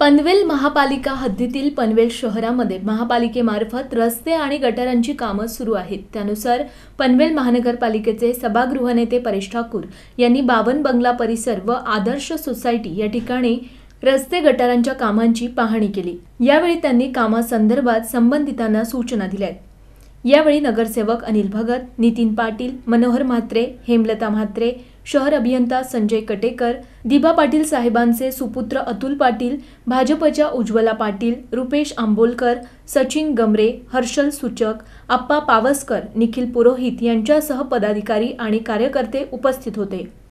पनवेल महापालिका हद्दीतील पनवेल शहरामध्ये महापालिकेमार्फत रस्ते आणि गटारांची कामं सुरू आहेत त्यानुसार पनवेल महानगरपालिकेचे सभागृह नेते परेश ठाकूर यांनी बावन बंगला परिसर व आदर्श सोसायटी या ठिकाणी रस्ते गटारांच्या कामांची पाहणी केली यावेळी त्यांनी कामासंदर्भात संबंधितांना सूचना दिल्या यावेळी नगरसेवक अनिल भगत नितीन पाटील मनोहर म्हात्रे हेमलता म्हात्रे शहर अभियंता संजय कटेकर दिबा पाटील साहेबांचे सुपुत्र अतुल पाटील भाजपच्या उज्ज्वला पाटील रुपेश आंबोलकर सचिन गमरे हर्षल सुचक आप्पा पावसकर निखिल पुरोहित यांच्यासह पदाधिकारी आणि कार्यकर्ते उपस्थित होते